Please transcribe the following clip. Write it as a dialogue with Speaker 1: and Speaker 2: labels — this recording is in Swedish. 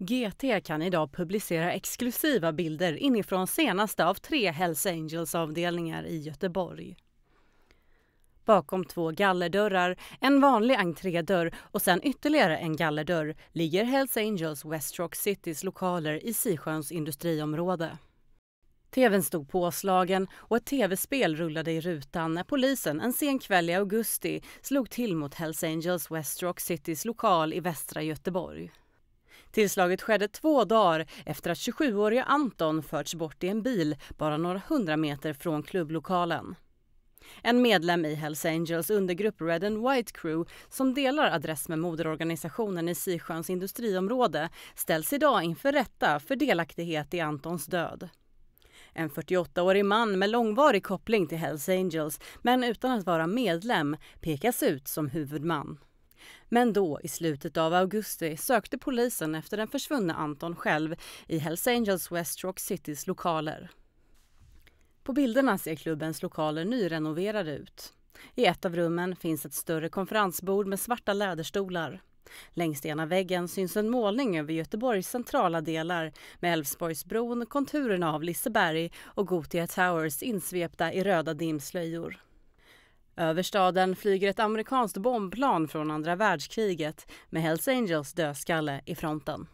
Speaker 1: GT kan idag publicera exklusiva bilder inifrån senaste av tre Hells Angels-avdelningar i Göteborg. Bakom två gallerdörrar, en vanlig entrédörr och sen ytterligare en gallerdörr ligger Hells Angels West Rock Citys lokaler i Sisjöns industriområde. TVn stod påslagen och ett tv-spel rullade i rutan när polisen en sen kväll i augusti slog till mot Hells Angels West Rock Citys lokal i västra Göteborg. Tillslaget skedde två dagar efter att 27-årige Anton förts bort i en bil bara några hundra meter från klubblokalen. En medlem i Hells Angels undergrupp Red and White Crew som delar adress med moderorganisationen i Sisjöns industriområde ställs idag inför rätta för delaktighet i Antons död. En 48-årig man med långvarig koppling till Hells Angels men utan att vara medlem pekas ut som huvudman. Men då, i slutet av augusti, sökte polisen efter den försvunne Anton själv i Hells Angels West Rock Citys lokaler. På bilderna ser klubbens lokaler nyrenoverade ut. I ett av rummen finns ett större konferensbord med svarta läderstolar. Längs ena väggen syns en målning över Göteborgs centrala delar med Älvsborgsbron, konturerna av Liseberg och Gothia Towers insvepta i röda dimslöjor. Över staden flyger ett amerikanskt bombplan från andra världskriget med Hells Angels dödskalle i fronten.